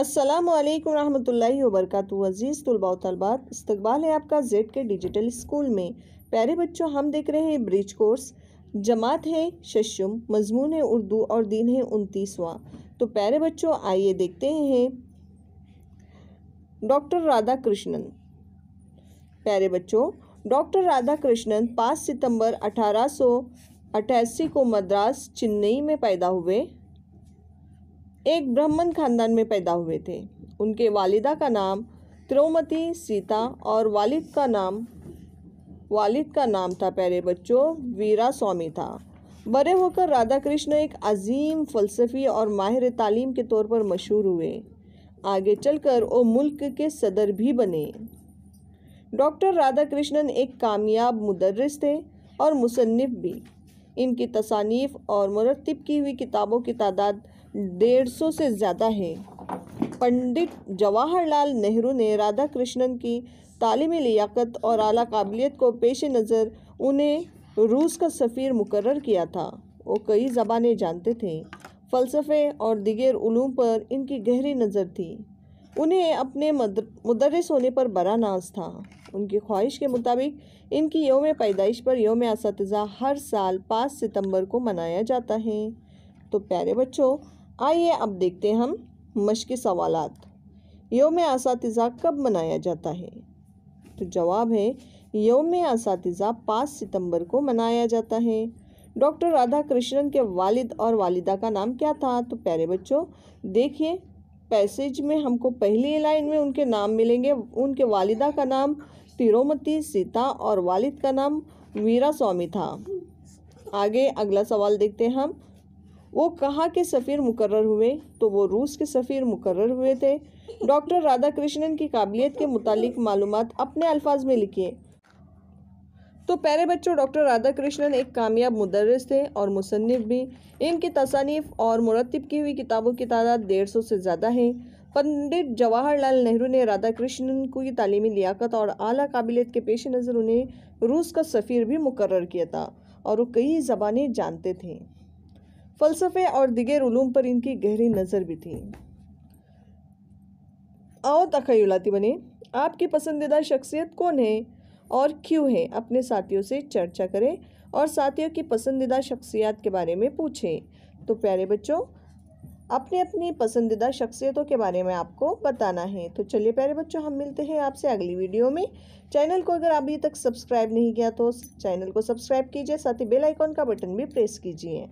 असलम वरहमल वरक अज़ीज़ तलबा तलबात इस्तबाल है आपका जेड के डिजिटल स्कूल में प्यारे बच्चों हम देख रहे हैं ब्रिज कोर्स जमात है शशुम मजमून है उर्दू और दिन है उनतीसवां तो प्यारे बच्चों आइए देखते हैं डॉक्टर राधा कृष्णन प्यारे बच्चों डॉक्टर राधा कृष्णन पाँच सितम्बर अठारह को मद्रास चेन्नई में पैदा हुए एक ब्राह्मण खानदान में पैदा हुए थे उनके वालिदा का नाम त्रोमती सीता और वालिद का नाम वालिद का नाम था पहले बच्चों वीरा स्वामी था बड़े होकर राधा कृष्ण एक अजीम फलसफी और माहिर तालीम के तौर पर मशहूर हुए आगे चलकर वो मुल्क के सदर भी बने डॉक्टर राधा कृष्णन एक कामयाब मुदरस थे और मुसनफ़ भी इनकी तसानीफ और मरतब की हुई किताबों की तादाद डेढ़ सौ से ज़्यादा है पंडित जवाहरलाल नेहरू ने राधा कृष्णन की तालीमी लियाकत और अली काबिलियत को पेश नज़र उन्हें रूस का सफ़ीर मुकर किया था वो कई ज़बानें जानते थे फ़लसफ़े और दिगर ूम पर इनकी गहरी नज़र थी उन्हें अपने मुदरस होने पर बड़ा नाज था उनकी ख्वाहिश के मुताबिक इनकी योम पैदाइश पर योम इस हर साल पाँच सितंबर को मनाया जाता है तो प्यारे बच्चों आइए अब देखते हैं हम मश्क सवाल योम इस कब मनाया जाता है तो जवाब है योम इस पाँच सितंबर को मनाया जाता है डॉक्टर राधा कृष्णन के वालिद और वालिदा का नाम क्या था तो प्यारे बच्चों देखिए पैसेज में हमको पहली लाइन में उनके नाम मिलेंगे उनके वालिदा का नाम तिरुमती सीता और वालिद का नाम वीरा स्वामी था आगे अगला सवाल देखते हैं हम वो कहाँ के सफ़ीर मुकर्र हुए तो वो रूस के सफ़ीर मुकर्र हुए थे डॉक्टर राधा कृष्णन की काबिलियत के मुतालिक मालूम अपने अल्फाज में लिखिए तो प्यारे बच्चों डॉक्टर राधा कृष्णन एक कामयाब मदरस थे और मुसनफ़ भी इनकी तसानीफ और मुरतब की हुई किताबों की तादाद डेढ़ सौ से ज़्यादा है पंडित जवाहरलाल नेहरू ने राधा कृष्णन को तालीमी लियाकत और अली काबिलियत के पेश नज़र उन्हें रूस का सफ़ीर भी मुकर किया था और वो कई ज़बानें जानते थे फ़लसफ़े और दिगर ूम पर इनकी गहरी नज़र भी थी आओ तखयलाती बने आपकी पसंदीदा शख्सियत कौन है और क्यों है अपने साथियों से चर्चा करें और साथियों की पसंदीदा शख्सियात के बारे में पूछें तो प्यारे बच्चों अपने अपनी पसंदीदा शख्सियतों के बारे में आपको बताना है तो चलिए प्यारे बच्चों हम मिलते हैं आपसे अगली वीडियो में चैनल को अगर अभी तक सब्सक्राइब नहीं किया तो चैनल को सब्सक्राइब कीजिए साथ ही बेल आइकॉन का बटन भी प्रेस कीजिए